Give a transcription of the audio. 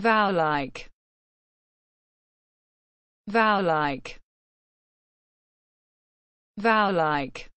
Vowel-like. Vowel-like. Vowel-like.